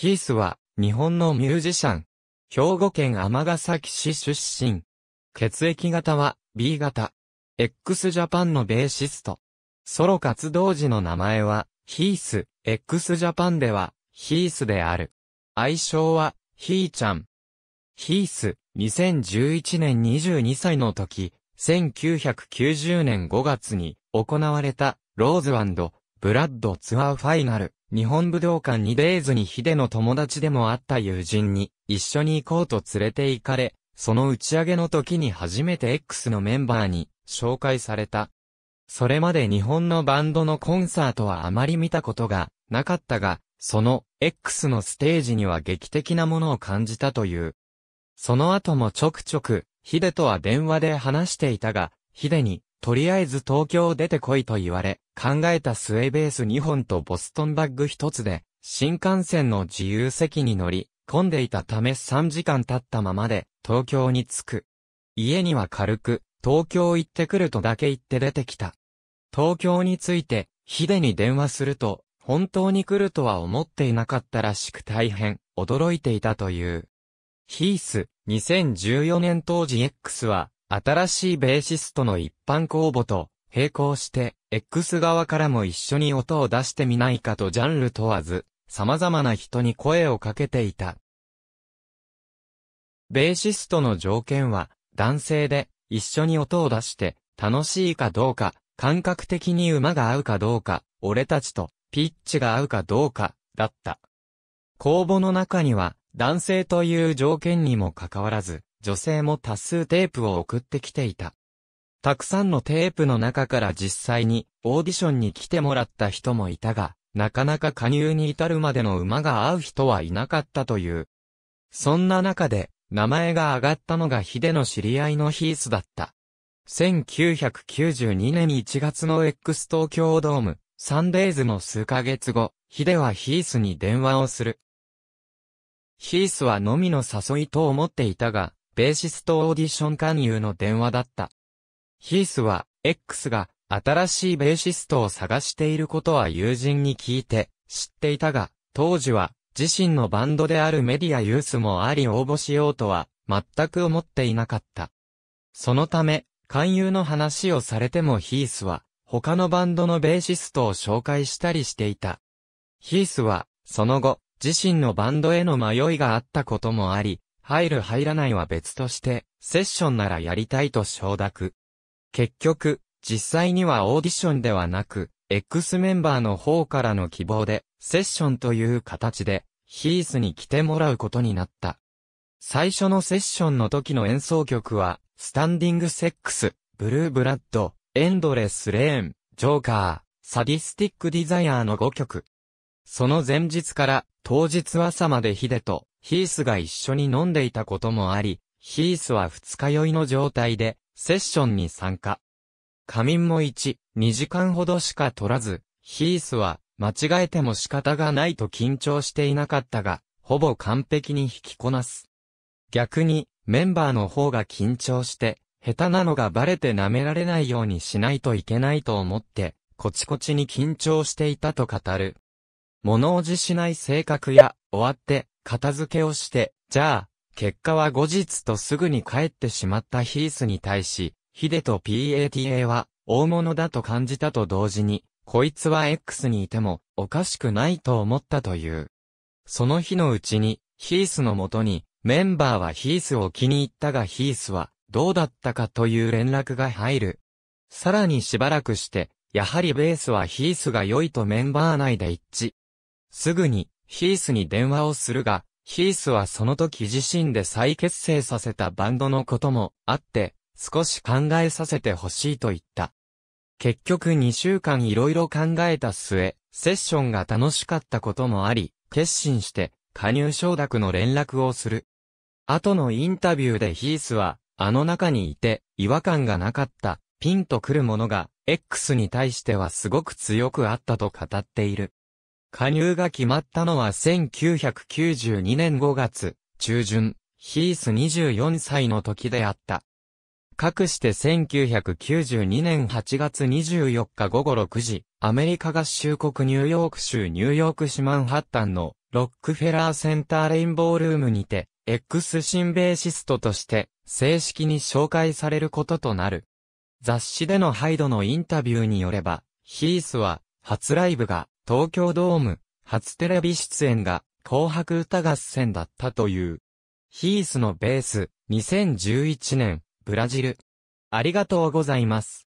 ヒースは、日本のミュージシャン。兵庫県尼崎市出身。血液型は、B 型。x ジャパンのベーシスト。ソロ活動時の名前は、ヒース。x ジャパンでは、ヒースである。愛称は、ヒーちゃん。ヒース、2011年22歳の時、1990年5月に行われた、ローズブラッドツアーファイナル、日本武道館にデイズにヒデの友達でもあった友人に、一緒に行こうと連れて行かれ、その打ち上げの時に初めて X のメンバーに紹介された。それまで日本のバンドのコンサートはあまり見たことがなかったが、その X のステージには劇的なものを感じたという。その後もちょくちょく、ヒデとは電話で話していたが、ヒデにとりあえず東京出てこいと言われ、考えた末ベース2本とボストンバッグ1つで、新幹線の自由席に乗り、混んでいたため3時間経ったままで、東京に着く。家には軽く、東京行ってくるとだけ言って出てきた。東京について、ヒデに電話すると、本当に来るとは思っていなかったらしく大変、驚いていたという。ヒース、2014年当時 X は、新しいベーシストの一般公募と並行して、X 側からも一緒に音を出してみないかとジャンル問わず、様々な人に声をかけていた。ベーシストの条件は、男性で、一緒に音を出して、楽しいかどうか、感覚的に馬が合うかどうか、俺たちと、ピッチが合うかどうか、だった。公募の中には、男性という条件にもかかわらず、女性も多数テープを送ってきていた。たくさんのテープの中から実際にオーディションに来てもらった人もいたが、なかなか加入に至るまでの馬が合う人はいなかったという。そんな中で、名前が挙がったのがヒデの知り合いのヒースだった。1992年1月の X 東京ドーム、サンデーズの数ヶ月後、ヒデはヒースに電話をする。ヒースはのみの誘いと思っていたが、ベーシストオーディション勧誘の電話だった。ヒースは、X が新しいベーシストを探していることは友人に聞いて知っていたが、当時は自身のバンドであるメディアユースもあり応募しようとは全く思っていなかった。そのため、勧誘の話をされてもヒースは他のバンドのベーシストを紹介したりしていた。ヒースは、その後、自身のバンドへの迷いがあったこともあり、入る入らないは別として、セッションならやりたいと承諾。結局、実際にはオーディションではなく、X メンバーの方からの希望で、セッションという形で、ヒースに来てもらうことになった。最初のセッションの時の演奏曲は、スタンディングセックス、ブルーブラッド、エンドレスレーン、ジョーカー、サディスティックディザイアーの5曲。その前日から当日朝までヒデとヒースが一緒に飲んでいたこともあり、ヒースは二日酔いの状態で、セッションに参加。仮眠も1、2時間ほどしか取らず、ヒースは、間違えても仕方がないと緊張していなかったが、ほぼ完璧に引きこなす。逆に、メンバーの方が緊張して、下手なのがバレて舐められないようにしないといけないと思って、こちこちに緊張していたと語る。物おじしない性格や、終わって、片付けをして、じゃあ、結果は後日とすぐに帰ってしまったヒースに対し、ヒデと PATA は、大物だと感じたと同時に、こいつは X にいても、おかしくないと思ったという。その日のうちに、ヒースのもとに、メンバーはヒースを気に入ったがヒースは、どうだったかという連絡が入る。さらにしばらくして、やはりベースはヒースが良いとメンバー内で一致。すぐに、ヒースに電話をするが、ヒースはその時自身で再結成させたバンドのこともあって、少し考えさせてほしいと言った。結局2週間いろいろ考えた末、セッションが楽しかったこともあり、決心して、加入承諾の連絡をする。後のインタビューでヒースは、あの中にいて、違和感がなかった、ピンとくるものが、X に対してはすごく強くあったと語っている。加入が決まったのは1992年5月中旬、ヒース24歳の時であった。かくして1992年8月24日午後6時、アメリカ合衆国ニューヨーク州ニューヨーク市マンハッタンのロックフェラーセンターレインボールームにて、X 新ベーシストとして正式に紹介されることとなる。雑誌でのハイドのインタビューによれば、ヒースは初ライブが東京ドーム、初テレビ出演が、紅白歌合戦だったという。ヒースのベース、2011年、ブラジル。ありがとうございます。